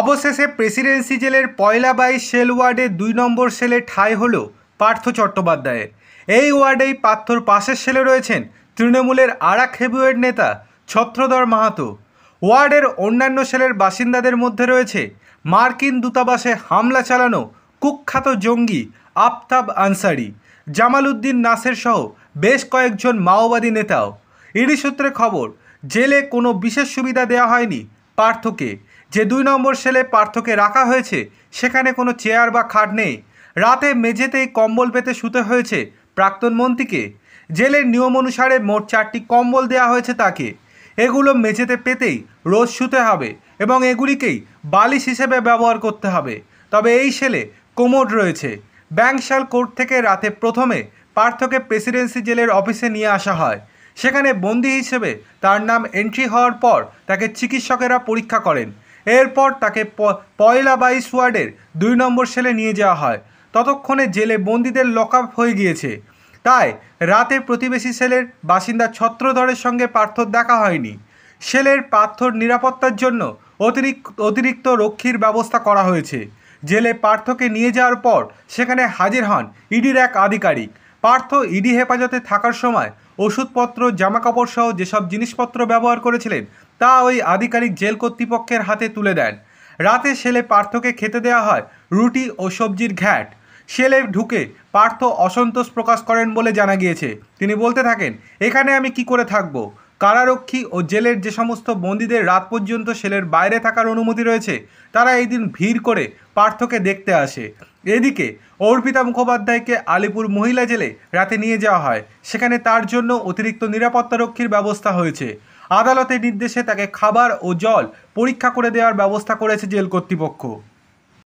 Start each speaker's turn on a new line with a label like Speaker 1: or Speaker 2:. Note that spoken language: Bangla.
Speaker 1: অবশেষে প্রেসিডেন্সি জেলের পয়লা বাইশ সেল ওয়ার্ডে দুই নম্বর সেলে ঠাঁই হল পার্থ চট্টোপাধ্যায়ের এই ওয়ার্ডেই পার্থর পাশের সেলে রয়েছেন তৃণমূলের আরাক হেভিওয়েট নেতা ছত্রধর মাহাতো ওয়ার্ডের অন্যান্য সেলের বাসিন্দাদের মধ্যে রয়েছে মার্কিন দূতাবাসে হামলা চালানো কুখ্যাত জঙ্গি আফতাব আনসারি জামাল উদ্দিন নাসের সহ বেশ কয়েকজন মাওবাদী নেতাও ইডি সূত্রে খবর জেলে কোনো বিশেষ সুবিধা দেওয়া হয়নি পার্থকে যে দুই নম্বর সেলে পার্থকে রাখা হয়েছে সেখানে কোনো চেয়ার বা খাট নেই রাতে মেঝেতেই কম্বল পেতে শুতে হয়েছে প্রাক্তন মন্ত্রীকে জেলের নিয়ম অনুসারে মোট চারটি কম্বল দেওয়া হয়েছে তাকে এগুলো মেঝেতে পেতেই রোজ শুতে হবে এবং এগুলিকেই বালিশ হিসেবে ব্যবহার করতে হবে তবে এই সেলে কোমোড রয়েছে ব্যাংকশাল কোর্ট থেকে রাতে প্রথমে পার্থকে প্রেসিডেন্সি জেলের অফিসে নিয়ে আসা হয় সেখানে বন্দি হিসেবে তার নাম এন্ট্রি হওয়ার পর তাকে চিকিৎসকেরা পরীক্ষা করেন এরপর তাকে পয়লা বাইশ ওয়ার্ডের দুই নম্বর সেলে নিয়ে যাওয়া হয় ততক্ষণে জেলে বন্দীদের লক হয়ে গিয়েছে তাই রাতে প্রতিবেশী সেলের বাসিন্দা ছত্রধরের সঙ্গে পার্থর দেখা হয়নি সেলের পার্থর নিরাপত্তার জন্য অতিরিক্ত অতিরিক্ত রক্ষীর ব্যবস্থা করা হয়েছে জেলে পার্থকে নিয়ে যাওয়ার পর সেখানে হাজির হন ইডির এক আধিকারিক পার্থ ইডি হেফাজতে থাকার সময় ওষুধপত্র জামাকাপড় সহ যেসব জিনিসপত্র ব্যবহার করেছিলেন তা ওই আধিকারিক জেল কর্তৃপক্ষের হাতে তুলে দেন রাতে সেলে পার্থকে খেতে দেওয়া হয় রুটি ও সবজির ঘ্যাট সেলে ঢুকে পার্থ অসন্তোষ প্রকাশ করেন বলে জানা গিয়েছে তিনি বলতে থাকেন এখানে আমি কি করে থাকব কারারক্ষী ও জেলের যে সমস্ত বন্দীদের রাত পর্যন্ত সেলের বাইরে থাকার অনুমতি রয়েছে তারা এই দিন ভিড় করে পার্থকে দেখতে আসে এদিকে অর্পিতা মুখোপাধ্যায়কে আলিপুর মহিলা জেলে রাতে নিয়ে যাওয়া হয় সেখানে তার জন্য অতিরিক্ত নিরাপত্তারক্ষীর ব্যবস্থা হয়েছে আদালতের নির্দেশে তাকে খাবার ও জল পরীক্ষা করে দেওয়ার ব্যবস্থা করেছে জেল কর্তৃপক্ষ